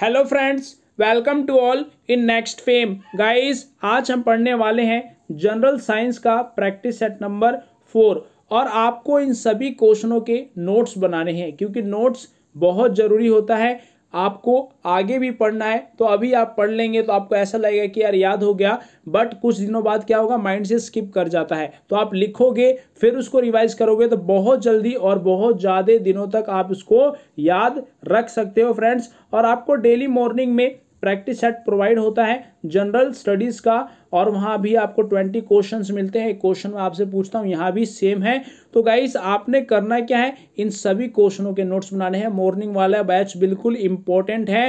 hello friends welcome to all in next fame guys आज हम पढ़ने वाले हैं जनरल साइंस का प्रैक्टिस सेट नंबर फोर और आपको इन सभी क्वेश्चनों के नोट्स बनाने हैं क्योंकि नोट्स बहुत ज़रूरी होता है आपको आगे भी पढ़ना है तो अभी आप पढ़ लेंगे तो आपको ऐसा लगेगा कि यार याद हो गया बट कुछ दिनों बाद क्या होगा माइंड से स्किप कर जाता है तो आप लिखोगे फिर उसको रिवाइज करोगे तो बहुत जल्दी और बहुत ज़्यादा दिनों तक आप उसको याद रख सकते हो फ्रेंड्स और आपको डेली मॉर्निंग में प्रैक्टिस सेट प्रोवाइड होता है जनरल स्टडीज़ का और वहाँ भी आपको ट्वेंटी क्वेश्चन मिलते हैं क्वेश्चन मैं आपसे पूछता हूँ यहाँ भी सेम है तो गाइस आपने करना क्या है इन सभी क्वेश्चनों के नोट्स बनाने हैं मॉर्निंग वाला बैच बिल्कुल इंपॉर्टेंट है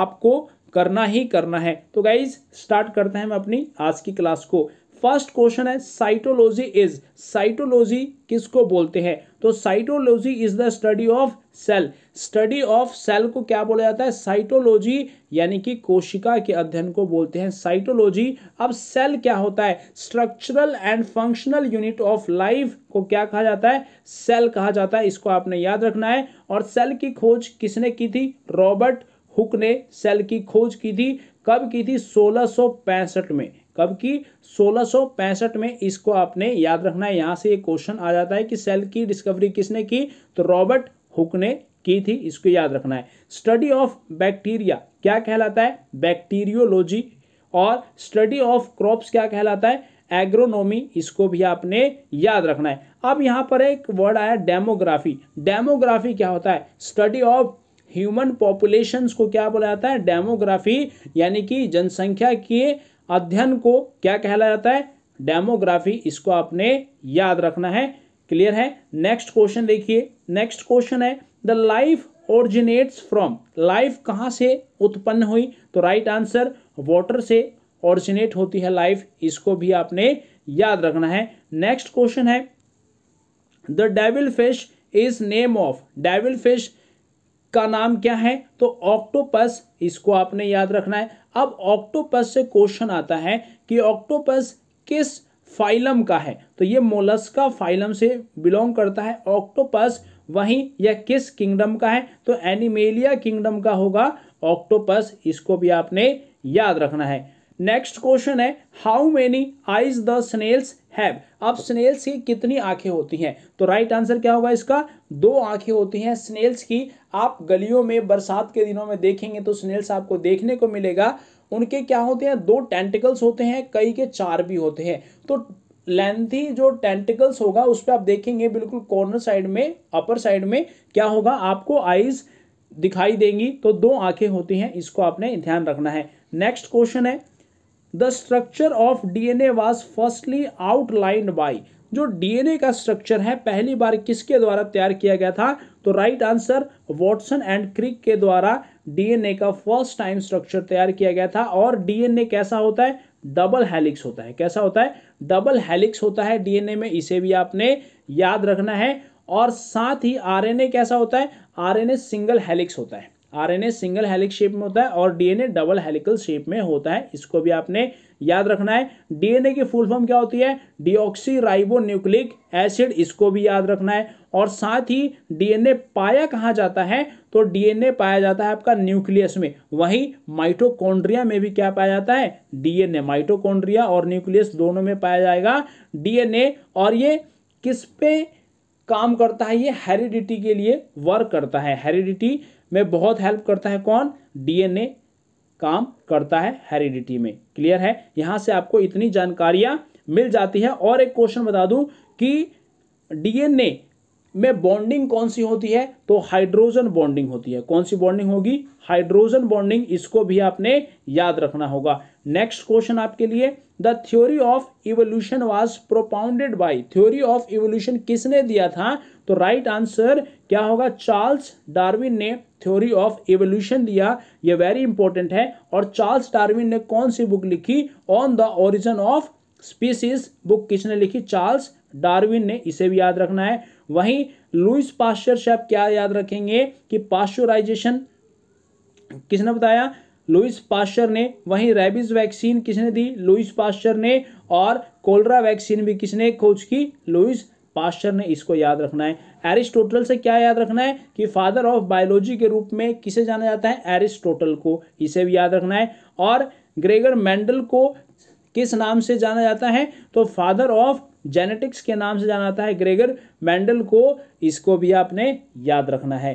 आपको करना ही करना है तो गाइज स्टार्ट करते हैं हम अपनी आज की क्लास को फर्स्ट क्वेश्चन है साइटोलॉजी इज साइटोलॉजी किसको बोलते हैं तो cytology is the study of cell study of cell को क्या बोला जाता है साइटोलॉजी यानी कि कोशिका के अध्ययन को बोलते हैं साइटोलॉजी अब सेल क्या होता है structural and functional unit of life को क्या कहा जाता है सेल कहा जाता है इसको आपने याद रखना है और सेल की खोज किसने की थी रॉबर्ट हुक ने सेल की खोज की थी कब की थी सोलह में कब की सोलह में इसको आपने याद रखना है यहाँ से ये क्वेश्चन आ जाता है कि सेल की डिस्कवरी किसने की तो रॉबर्ट हुक ने की थी इसको याद रखना है स्टडी ऑफ बैक्टीरिया क्या कहलाता है बैक्टीरियोलॉजी और स्टडी ऑफ क्रॉप्स क्या कहलाता है एग्रोनॉमी इसको भी आपने याद रखना है अब यहाँ पर एक वर्ड आया डेमोग्राफी डेमोग्राफी क्या होता है स्टडी ऑफ ह्यूमन पॉपुलेशंस को क्या बोला जाता है डेमोग्राफी यानी कि जनसंख्या की अध्ययन को क्या कहला जाता है डेमोग्राफी इसको आपने याद रखना है क्लियर है नेक्स्ट क्वेश्चन देखिए नेक्स्ट क्वेश्चन है the life originates from life कहाँ से उत्पन्न हुई तो राइट आंसर वाटर से ओरिजिनेट होती है लाइफ इसको भी आपने याद रखना है नेक्स्ट क्वेश्चन है the devil fish is name of devil fish का नाम क्या है तो ऑक्टोपस इसको आपने याद रखना है अब ऑक्टोपस से क्वेश्चन आता है कि ऑक्टोपस किस फाइलम का है तो ये मोलस्का फाइलम से बिलोंग करता है ऑक्टोपस वहीं यह किस किंगडम का है तो एनिमेलिया किंगडम का होगा ऑक्टोपस इसको भी आपने याद रखना है नेक्स्ट क्वेश्चन है how many eyes the snails have अब स्नेल्स की कितनी आंखें होती हैं तो राइट right आंसर क्या होगा इसका दो आंखें होती हैं स्नेल्स की आप गलियों में बरसात के दिनों में देखेंगे तो स्नेल्स आपको देखने को मिलेगा उनके क्या होते हैं दो टेंटिकल्स होते हैं कई के चार भी होते हैं तो लेंथी जो टेंटिकल्स होगा उस पर आप देखेंगे बिल्कुल कॉर्नर साइड में अपर साइड में क्या होगा आपको आइज दिखाई देंगी तो दो आंखें होती हैं इसको आपने ध्यान रखना है नेक्स्ट क्वेश्चन है the structure of DNA was firstly outlined by जो डीएनए का स्ट्रक्चर है पहली बार किसके द्वारा तैयार किया गया था तो right answer Watson and Crick के द्वारा डीएनए का फर्स्ट टाइम स्ट्रक्चर तैयार किया गया था और डीएनए कैसा होता है डबल हेलिक्स होता है कैसा होता है डबल हेलिक्स होता है डीएनए में इसे भी आपने याद रखना है और साथ ही आरएनए कैसा होता है आरएनए सिंगल हेलिक्स होता है आरएनए सिंगल हेलिक शेप में होता है और डीएनए डबल हेलिकल शेप में होता है इसको भी आपने याद रखना है डीएनए की फुल फॉर्म क्या होती है डिऑक्सी राइबो न्यूक्लिक एसिड इसको भी याद रखना है और साथ ही डीएनए पाया कहाँ जाता है तो डीएनए पाया जाता है आपका न्यूक्लियस में वहीं माइटोकॉन्ड्रिया में भी क्या पाया जाता है डीएनए माइटोकॉन्ड्रिया और न्यूक्लियस दोनों में पाया जाएगा डीएनए और ये किस पे काम करता है ये हेरिडिटी के लिए वर्क करता है हेरिडिटी में बहुत हेल्प करता है कौन डीएनए काम करता है हेरिडिटी में क्लियर है यहां से आपको इतनी जानकारियां मिल जाती है और एक क्वेश्चन बता दूं कि डीएनए में बॉन्डिंग कौन सी होती है तो हाइड्रोजन बॉन्डिंग होती है कौन सी बॉन्डिंग होगी हाइड्रोजन बॉन्डिंग इसको भी आपने याद रखना होगा नेक्स्ट क्वेश्चन आपके लिए the theory of evolution was propounded by theory of evolution किसने दिया था तो राइट right आंसर क्या होगा चार्ल्स डार्विन ने थ्योरी ऑफ इवोल्यूशन दिया ये वेरी इंपॉर्टेंट है और चार्ल्स डार्विन ने कौन सी बुक लिखी on the origin of species book किसने लिखी चार्ल्स डार्विन ने इसे भी याद रखना है वहीं लुइस पाश्चर से आप क्या याद रखेंगे कि पाश्चराइजेशन किसने बताया लुइस पाश्चर ने वहीं रेबिस वैक्सीन किसने दी लुइस पाश्चर ने और कोलरा वैक्सीन भी किसने खोज की लुइस पाश्चर ने इसको याद रखना है एरिस्टोटल से क्या याद रखना है कि फादर ऑफ बायोलॉजी के रूप में किसे जाना जाता है एरिस्टोटल को इसे भी याद रखना है और ग्रेगर मेंडल को किस नाम से जाना जाता है तो फादर ऑफ जेनेटिक्स के नाम से जाना जाता है ग्रेगर मैंडल को इसको भी आपने याद रखना है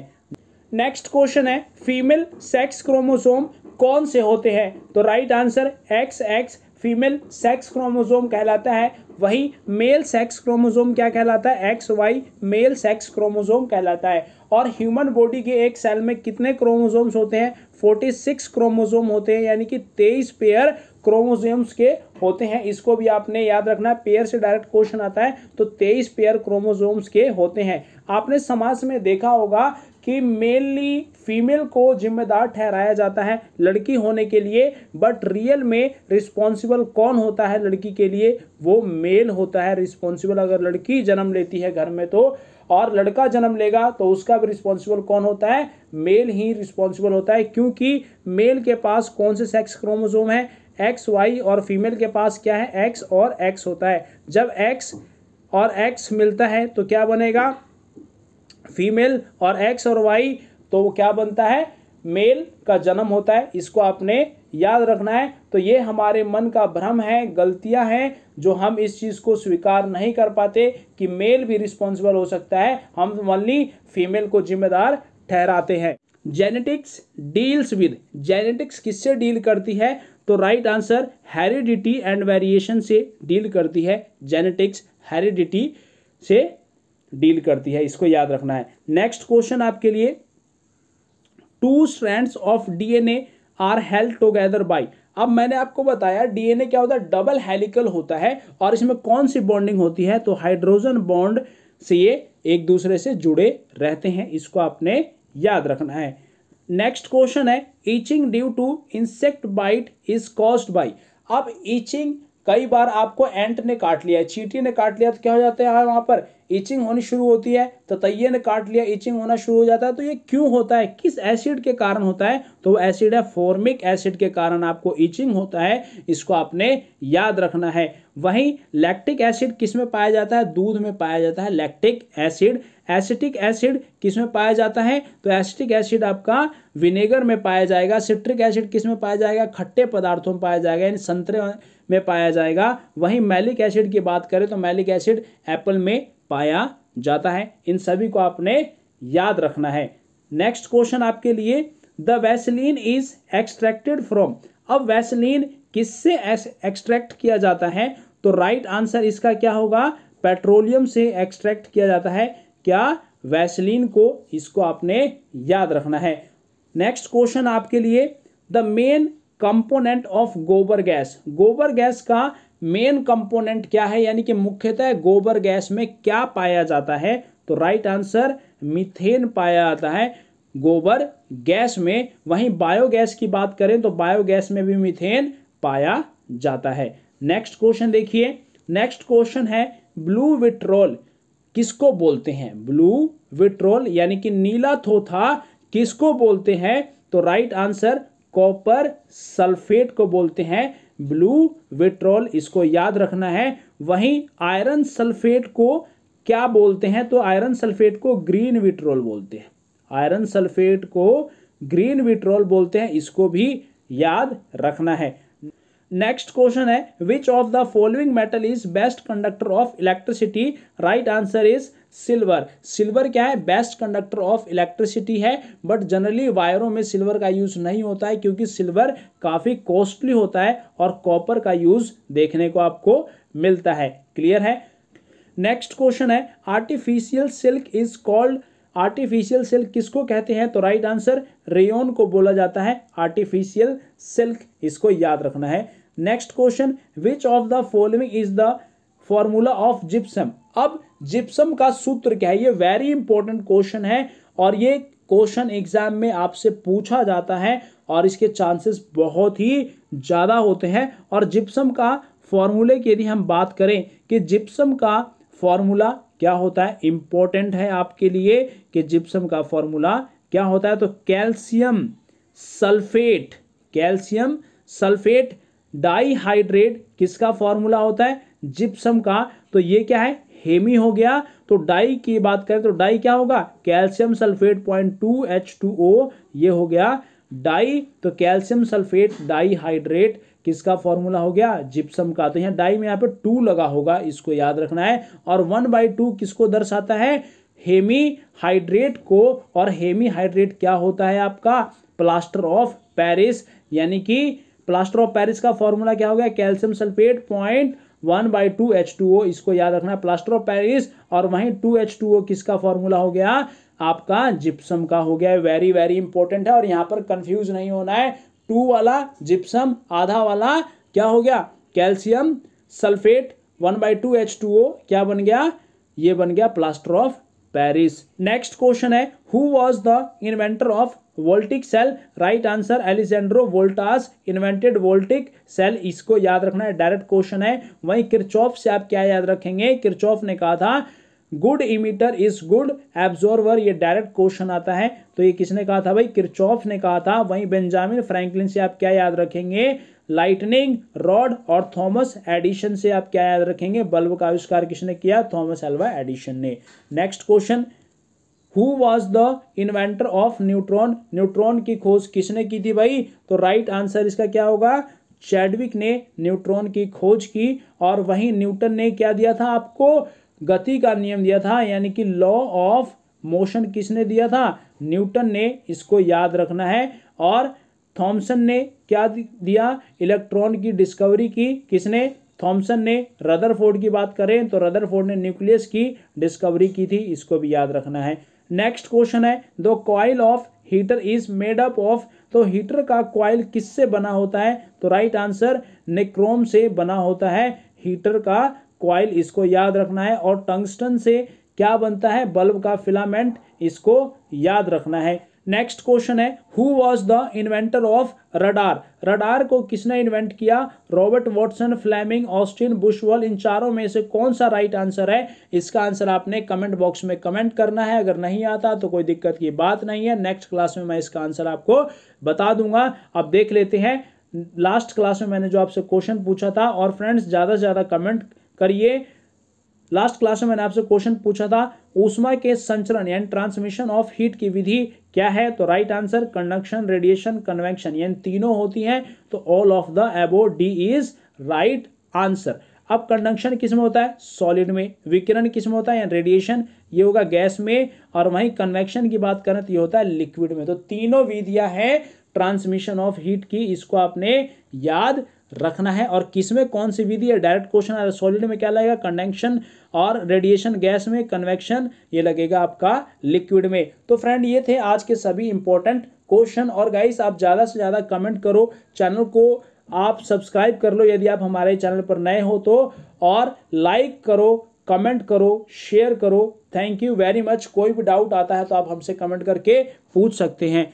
नेक्स्ट क्वेश्चन है फीमेल सेक्स क्रोमोसोम कौन से होते हैं तो right answer X X female sex chromosome कहलाता है वहीं मेल सेक्स क्रोमोजोम क्या कहलाता है X Y male sex chromosome कहलाता है और ह्यूमन बॉडी के एक सेल में कितने क्रोमोजोम्स होते हैं 46 क्रोमोजोम होते हैं यानी कि 23 पेयर क्रोमोजोम्स के होते हैं इसको भी आपने याद रखना पेयर से डायरेक्ट क्वेश्चन आता है तो 23 पेयर क्रोमोजोम्स के होते हैं आपने समाज में देखा होगा कि मेनली फीमेल को जिम्मेदार ठहराया जाता है लड़की होने के लिए बट रियल में रिस्पॉन्सिबल कौन होता है लड़की के लिए वो मेल होता है रिस्पॉन्सिबल अगर लड़की जन्म लेती है घर में तो और लड़का जन्म लेगा तो उसका भी रिस्पॉन्सिबल कौन होता है मेल ही रिस्पॉन्सिबल होता है क्योंकि मेल के पास कौन से सेक्स क्रोमोजोम है एक्स वाई और फीमेल के पास क्या है एक्स और एक्स होता है जब एक्स और एक्स मिलता है तो क्या बनेगा फीमेल और एक्स और वाई तो वो क्या बनता है मेल का जन्म होता है इसको आपने याद रखना है तो ये हमारे मन का भ्रम है गलतियां हैं जो हम इस चीज़ को स्वीकार नहीं कर पाते कि मेल भी रिस्पॉन्सिबल हो सकता है हम ओनली फीमेल को जिम्मेदार ठहराते हैं जेनेटिक्स डील्स विद जेनेटिक्स किससे डील करती है तो right answer heredity and variation से डील करती है जेनेटिक्स हेरिडिटी से डील करती है इसको याद रखना है नेक्स्ट क्वेश्चन आपके लिए two strands of DNA are help together by अब मैंने आपको बताया डीएनए क्या होता है डबल हेलिकल होता है और इसमें कौन सी बॉन्डिंग होती है तो हाइड्रोजन बॉन्ड से ये एक दूसरे से जुड़े रहते हैं इसको आपने याद रखना है नेक्स्ट क्वेश्चन है itching due to insect bite is caused by अब ईचिंग कई बार आपको एंट ने काट लिया है चीटी ने काट लिया तो क्या हो जाता है वहाँ पर इचिंग होनी शुरू होती है तो तैये ने काट लिया इचिंग होना शुरू हो जाता है तो ये क्यों होता है किस एसिड के कारण होता है तो वो एसिड है फॉर्मिक एसिड के कारण आपको इचिंग होता है इसको आपने याद रखना है वहीं लैक्टिक एसिड किस में पाया जाता है दूध में पाया जाता है लैक्टिक एसिड एसिटिक एसिड किस में पाया जाता है तो एसिटिक एसिड आपका विनेगर में पाया जाएगा सिट्रिक एसिड किस में पाया जाएगा खट्टे पदार्थों में पाया जाएगा यानी संतरे में पाया जाएगा वहीं मैलिक एसिड की बात करें तो मैलिक एसिड एप्पल में पाया जाता है इन सभी को आपने याद रखना है नेक्स्ट क्वेश्चन आपके लिए the vaseline is extracted from अब वैसलीन किससे एक्सट्रैक्ट किया जाता है तो राइट right आंसर इसका क्या होगा पेट्रोलियम से एक्सट्रैक्ट किया जाता है क्या वैसलीन को इसको आपने याद रखना है नेक्स्ट क्वेश्चन आपके लिए the main component of gobar gas गोबर गैस का मेन कंपोनेंट क्या है यानी कि मुख्यतः गोबर गैस में क्या पाया जाता है तो राइट आंसर मिथेन पाया जाता है गोबर गैस में वहीं बायोगैस की बात करें तो बायोगैस में भी मिथेन पाया जाता है नेक्स्ट क्वेश्चन देखिए नेक्स्ट क्वेश्चन है ब्लू विट्रोल किसको बोलते हैं ब्लू विट्रोल यानी कि नीला थोथा किसको बोलते हैं तो राइट आंसर कॉपर सल्फेट को बोलते हैं ब्लू विट्रोल इसको याद रखना है वहीं आयरन सल्फेट को क्या बोलते हैं तो आयरन सल्फेट को ग्रीन विट्रोल बोलते हैं आयरन सल्फेट को ग्रीन विट्रोल बोलते हैं इसको भी याद रखना है नेक्स्ट क्वेश्चन है which of the following metal is best conductor of electricity right answer is silver silver क्या है बेस्ट कंडक्टर ऑफ इलेक्ट्रिसिटी है बट जनरली वायरों में सिल्वर का यूज़ नहीं होता है क्योंकि सिल्वर काफ़ी कॉस्टली होता है और कॉपर का यूज़ देखने को आपको मिलता है क्लियर है नेक्स्ट क्वेश्चन है artificial silk is called artificial silk किसको कहते हैं तो राइट आंसर रेयोन को बोला जाता है आर्टिफिशियल सिल्क इसको याद रखना है next question which of the following is the formula of gypsum अब जिप्सम का सूत्र क्या है ये वेरी इंपॉर्टेंट क्वेश्चन है और ये क्वेश्चन एग्जाम में आपसे पूछा जाता है और इसके चांसेस बहुत ही ज़्यादा होते हैं और जिप्सम का फॉर्मूले की यदि हम बात करें कि जिप्सम का फॉर्मूला क्या होता है इम्पोर्टेंट है आपके लिए कि जिप्सम का फॉर्मूला क्या होता है तो calcium sulphate calcium sulphate dihydrate किसका फॉर्मूला होता है जिप्सम का तो ये क्या है हेमी हो गया तो डाई की बात करें तो डाई क्या होगा calcium sulphate point two H two O ये हो गया डाई तो कैल्शियम सल्फेट डाईहाइड्रेट किसका फॉर्मूला हो गया जिप्सम का तो यहाँ डाई में यहाँ पे टू लगा होगा इसको याद रखना है और वन बाई टू किसको दर्शाता है हेमी हाइड्रेट को और हेमी हाइड्रेट क्या होता है आपका प्लास्टर ऑफ पेरिस यानी कि प्लास्टर ऑफ पेरिस का फॉर्मूला क्या हो गया calcium sulphate point one by two H two O इसको याद रखना है प्लास्टर ऑफ पैरिस और वहीं टू एच टू ओ किसका फॉर्मूला हो गया आपका जिप्सम का हो गया वेरी वेरी इंपॉर्टेंट है और यहाँ पर कंफ्यूज नहीं होना है टू वाला जिप्सम आधा वाला क्या हो गया calcium sulphate one by two H two O क्या बन गया ये बन गया plaster of Paris next question है who was the inventor of voltaic cell right answer Alessandro Voltas invented voltaic cell इसको याद रखना है डायरेक्ट क्वेश्चन है वहीं किरचॉफ से आप क्या याद रखेंगे किरचॉफ ने कहा था good emitter is good absorber ये डायरेक्ट क्वेश्चन आता है तो ये किसने कहा था भाई किरचॉफ ने कहा था वहीं बेंजामिन फ्रैंकलिन से आप क्या याद रखेंगे लाइटनिंग रॉड और थॉमस एडिशन से आप क्या याद रखेंगे बल्ब का आविष्कार किसने किया थॉमस एल्वा एडिशन ने next question who was the inventor of neutron neutron की खोज किसने की थी भाई तो राइट right आंसर इसका क्या होगा चैडविक ने न्यूट्रॉन की खोज की और वहीं न्यूटन ने क्या दिया था आपको गति का नियम दिया था यानी कि लॉ ऑफ मोशन किसने दिया था न्यूटन ने इसको याद रखना है और थॉमसन ने क्या दिया इलेक्ट्रॉन की डिस्कवरी की किसने थॉमसन ने रदरफोर्ड की बात करें तो रदरफोर्ड ने न्यूक्लियस की डिस्कवरी की थी इसको भी याद रखना है नेक्स्ट क्वेश्चन है the coil of heater is made up of तो हीटर का कॉइल किससे बना होता है तो राइट आंसर निक्रोम से बना होता है हीटर का कॉइल इसको याद रखना है और टंगस्टन से क्या बनता है बल्ब का फिलामेंट इसको याद रखना है नेक्स्ट क्वेश्चन है who was the inventor of radar radar को किसने इन्वेंट किया Robert Watson Fleming Austin Bushnell इन चारों में से कौन सा राइट आंसर है इसका आंसर आपने कमेंट बॉक्स में कमेंट करना है अगर नहीं आता तो कोई दिक्कत की बात नहीं है नेक्स्ट क्लास में मैं इसका आंसर आपको बता दूंगा अब देख लेते हैं लास्ट क्लास में मैंने जो आपसे क्वेश्चन पूछा था और फ्रेंड्स ज़्यादा से ज़्यादा कमेंट करिए लास्ट क्लास में मैंने आपसे क्वेश्चन पूछा था ऊष्मा के संचरण यानी ट्रांसमिशन ऑफ हीट की विधि क्या है तो right answer conduction radiation convection यानी तीनों होती हैं तो all of the above D is right answer अब कंडक्शन किस में होता है सॉलिड में विकिरण किस में होता है यानी रेडिएशन ये होगा गैस में और वहीं कन्वेक्शन की बात करें तो ये होता है लिक्विड में तो तीनों विधियां हैं ट्रांसमिशन ऑफ हीट की इसको आपने याद रखना है और किसमें कौन सी विधि है डायरेक्ट क्वेश्चन सॉलिड में क्या लगेगा कंडेंशन और रेडिएशन गैस में कन्वेक्शन ये लगेगा आपका लिक्विड में तो फ्रेंड ये थे आज के सभी इंपॉर्टेंट क्वेश्चन और गाइस आप ज़्यादा से ज़्यादा कमेंट करो चैनल को आप सब्सक्राइब कर लो यदि आप हमारे चैनल पर नए हो तो और लाइक करो कमेंट करो शेयर करो थैंक यू वेरी मच कोई भी डाउट आता है तो आप हमसे कमेंट करके पूछ सकते हैं